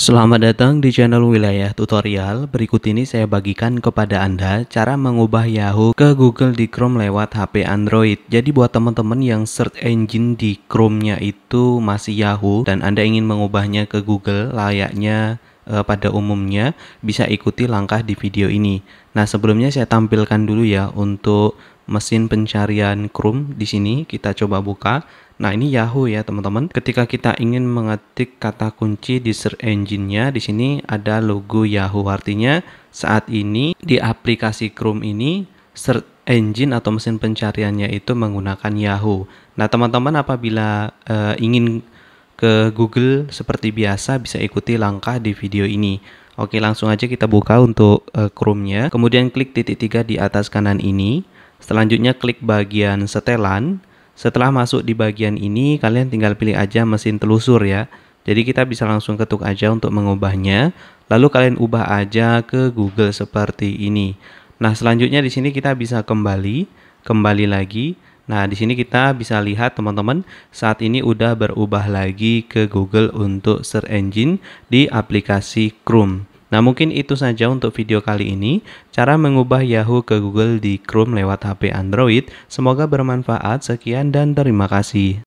Selamat datang di channel Wilayah Tutorial. Berikut ini saya bagikan kepada Anda cara mengubah Yahoo ke Google di Chrome lewat HP Android. Jadi buat teman-teman yang search engine di Chrome-nya itu masih Yahoo dan Anda ingin mengubahnya ke Google layaknya eh, pada umumnya bisa ikuti langkah di video ini. Nah sebelumnya saya tampilkan dulu ya untuk mesin pencarian Chrome di sini kita coba buka. Nah, ini Yahoo ya, teman-teman. Ketika kita ingin mengetik kata kunci di search engine-nya, di sini ada logo Yahoo. Artinya, saat ini di aplikasi Chrome ini search engine atau mesin pencariannya itu menggunakan Yahoo. Nah, teman-teman apabila uh, ingin ke Google seperti biasa bisa ikuti langkah di video ini. Oke, langsung aja kita buka untuk uh, Chrome-nya. Kemudian klik titik tiga di atas kanan ini. Selanjutnya klik bagian setelan. Setelah masuk di bagian ini, kalian tinggal pilih aja mesin telusur ya. Jadi kita bisa langsung ketuk aja untuk mengubahnya. Lalu kalian ubah aja ke Google seperti ini. Nah, selanjutnya di sini kita bisa kembali, kembali lagi. Nah, di sini kita bisa lihat teman-teman, saat ini udah berubah lagi ke Google untuk search engine di aplikasi Chrome. Nah mungkin itu saja untuk video kali ini, cara mengubah Yahoo ke Google di Chrome lewat HP Android. Semoga bermanfaat, sekian dan terima kasih.